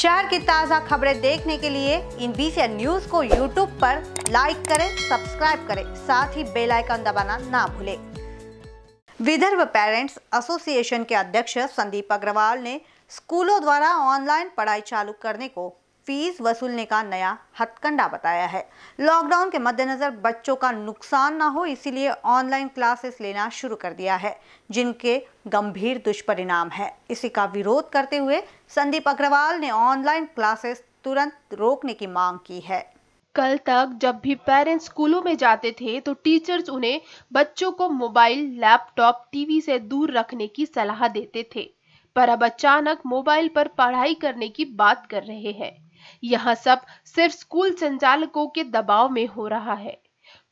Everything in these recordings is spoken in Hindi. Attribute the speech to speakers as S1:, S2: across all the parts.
S1: शहर की ताज़ा खबरें देखने के लिए इन बीसी न्यूज को यूट्यूब पर लाइक करें सब्सक्राइब करें साथ ही बेल आइकन दबाना ना भूलें विदर्भ पेरेंट्स एसोसिएशन के अध्यक्ष संदीप अग्रवाल ने स्कूलों द्वारा ऑनलाइन पढ़ाई चालू करने को फीस वसूलने का नया हथकंडा बताया है लॉकडाउन के मद्देनज़र बच्चों का नुकसान ना हो इसीलिए ऑनलाइन क्लासेस लेना शुरू कर दिया है जिनके गंभीर दुष्परिणाम है इसी का विरोध करते हुए संदीप अग्रवाल ने ऑनलाइन क्लासेस तुरंत रोकने की मांग की है कल तक जब भी पेरेंट्स
S2: स्कूलों में जाते थे तो टीचर्स उन्हें बच्चों को मोबाइल लैपटॉप टीवी से दूर रखने की सलाह देते थे पर अब अचानक मोबाइल पर पढ़ाई करने की बात कर रहे हैं यहां सब सिर्फ स्कूल संचालकों के दबाव में हो रहा है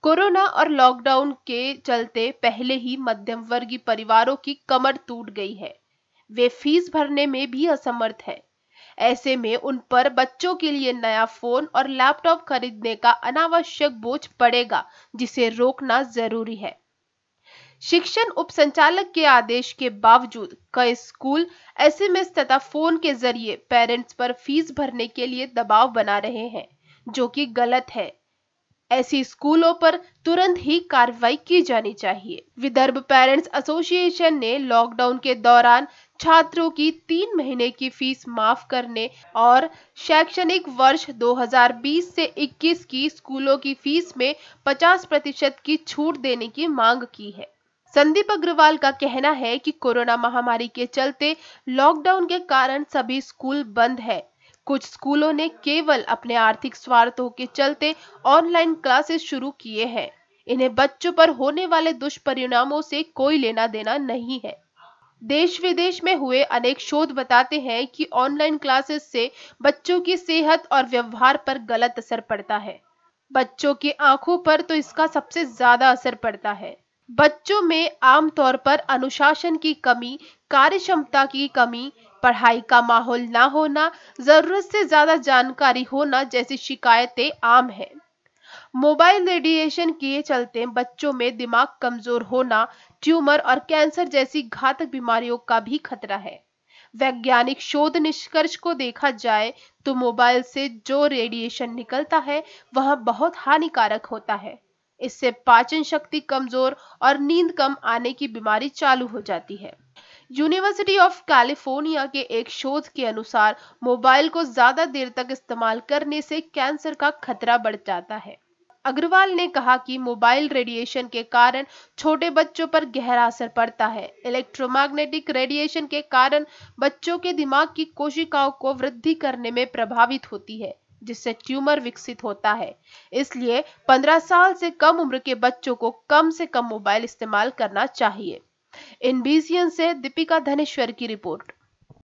S2: कोरोना और लॉकडाउन के चलते पहले ही मध्यम वर्गीय परिवारों की कमर टूट गई है वे फीस भरने में भी असमर्थ है ऐसे में उन पर बच्चों के लिए नया फोन और लैपटॉप खरीदने का अनावश्यक बोझ पड़ेगा जिसे रोकना जरूरी है शिक्षण उप संचालक के आदेश के बावजूद कई स्कूल एसएमएस तथा फोन के जरिए पेरेंट्स पर फीस भरने के लिए दबाव बना रहे हैं जो कि गलत है ऐसी स्कूलों पर तुरंत ही कार्रवाई की जानी चाहिए विदर्भ पेरेंट्स एसोसिएशन ने लॉकडाउन के दौरान छात्रों की तीन महीने की फीस माफ करने और शैक्षणिक वर्ष 2020 से 21 की स्कूलों की फीस में 50 प्रतिशत की छूट देने की मांग की है संदीप अग्रवाल का कहना है कि कोरोना महामारी के चलते लॉकडाउन के कारण सभी स्कूल बंद है कुछ स्कूलों ने केवल अपने आर्थिक स्वार्थों के चलते ऑनलाइन क्लासेस शुरू किए हैं इन्हें बच्चों पर होने वाले दुष्परिणामों से कोई लेना देना नहीं है देश विदेश में हुए अनेक शोध बताते हैं कि ऑनलाइन क्लासेस से बच्चों की सेहत और व्यवहार पर गलत असर पड़ता है बच्चों की आंखों पर तो इसका सबसे ज्यादा असर पड़ता है बच्चों में आमतौर पर अनुशासन की कमी कार्यक्षमता की कमी पढ़ाई का माहौल ना होना जरूरत से ज्यादा जानकारी होना जैसी शिकायतें आम हैं मोबाइल रेडिएशन किए चलते बच्चों में दिमाग कमजोर होना ट्यूमर और कैंसर जैसी घातक बीमारियों का भी खतरा है वैज्ञानिक शोध निष्कर्ष को देखा जाए तो मोबाइल से जो रेडिएशन निकलता है वह बहुत हानिकारक होता है इससे पाचन शक्ति कमजोर और नींद कम आने की बीमारी चालू हो जाती है यूनिवर्सिटी ऑफ कैलिफोर्निया के एक शोध के अनुसार मोबाइल को ज्यादा देर तक इस्तेमाल करने से कैंसर का खतरा बढ़ जाता है अग्रवाल ने कहा कि मोबाइल रेडिएशन के कारण छोटे बच्चों पर गहरा असर पड़ता है इलेक्ट्रोमैग्नेटिक रेडिएशन के कारण बच्चों के दिमाग की कोशिकाओं को वृद्धि करने में प्रभावित होती है जिससे ट्यूमर विकसित होता है इसलिए 15 साल से कम उम्र के बच्चों को कम से कम मोबाइल इस्तेमाल करना चाहिए इन से दीपिका धनेश्वर की रिपोर्ट